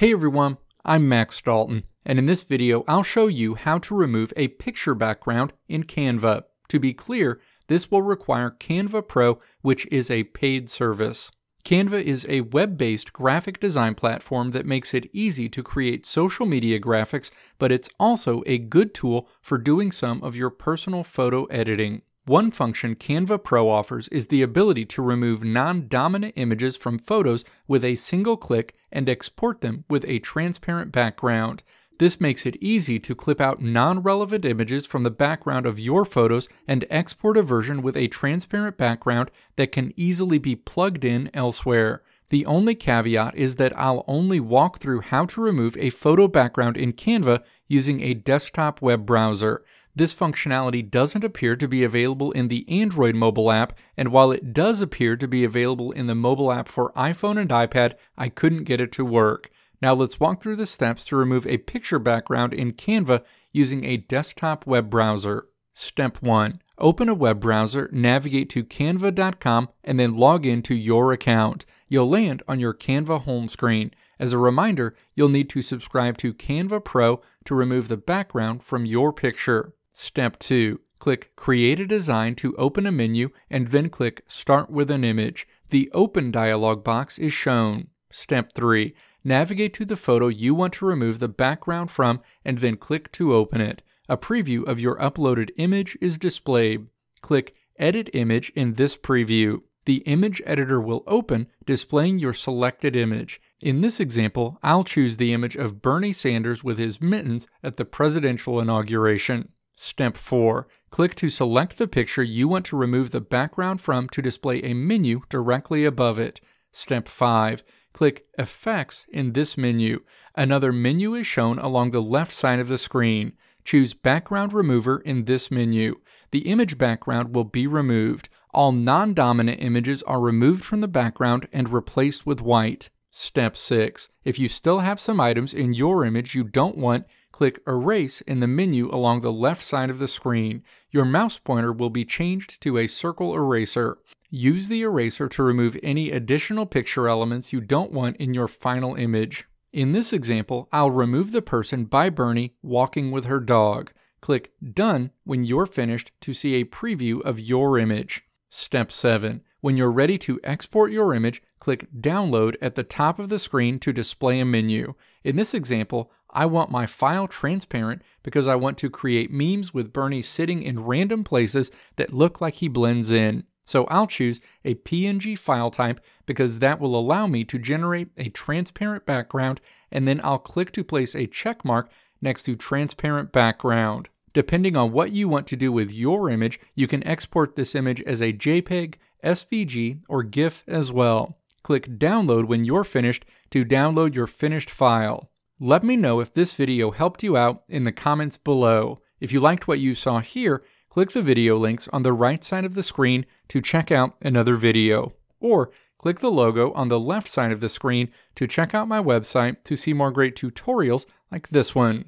Hey everyone, I'm Max Dalton, and in this video I'll show you how to remove a picture background in Canva. To be clear, this will require Canva Pro, which is a paid service. Canva is a web-based graphic design platform that makes it easy to create social media graphics, but it's also a good tool for doing some of your personal photo editing. One function Canva Pro offers is the ability to remove non-dominant images from photos with a single click and export them with a transparent background. This makes it easy to clip out non-relevant images from the background of your photos and export a version with a transparent background that can easily be plugged in elsewhere. The only caveat is that I'll only walk through how to remove a photo background in Canva using a desktop web browser. This functionality doesn't appear to be available in the Android mobile app, and while it does appear to be available in the mobile app for iPhone and iPad, I couldn't get it to work. Now let's walk through the steps to remove a picture background in Canva using a desktop web browser. Step 1. Open a web browser, navigate to canva.com, and then log in to your account. You'll land on your Canva home screen. As a reminder, you'll need to subscribe to Canva Pro to remove the background from your picture. Step 2. Click Create a Design to open a menu and then click Start with an Image. The Open dialog box is shown. Step 3. Navigate to the photo you want to remove the background from and then click to open it. A preview of your uploaded image is displayed. Click Edit Image in this preview. The image editor will open, displaying your selected image. In this example, I'll choose the image of Bernie Sanders with his mittens at the presidential inauguration. Step 4. Click to select the picture you want to remove the background from to display a menu directly above it. Step 5. Click Effects in this menu. Another menu is shown along the left side of the screen. Choose Background Remover in this menu. The image background will be removed. All non-dominant images are removed from the background and replaced with white. Step 6. If you still have some items in your image you don't want, click Erase in the menu along the left side of the screen. Your mouse pointer will be changed to a circle eraser. Use the eraser to remove any additional picture elements you don't want in your final image. In this example, I'll remove the person by Bernie walking with her dog. Click Done when you're finished to see a preview of your image. Step 7. When you're ready to export your image, click Download at the top of the screen to display a menu. In this example, I want my file transparent because I want to create memes with Bernie sitting in random places that look like he blends in. So I'll choose a PNG file type because that will allow me to generate a transparent background and then I'll click to place a check mark next to transparent background. Depending on what you want to do with your image, you can export this image as a JPEG, SVG, or GIF as well. Click download when you're finished to download your finished file. Let me know if this video helped you out in the comments below. If you liked what you saw here, click the video links on the right side of the screen to check out another video, or click the logo on the left side of the screen to check out my website to see more great tutorials like this one.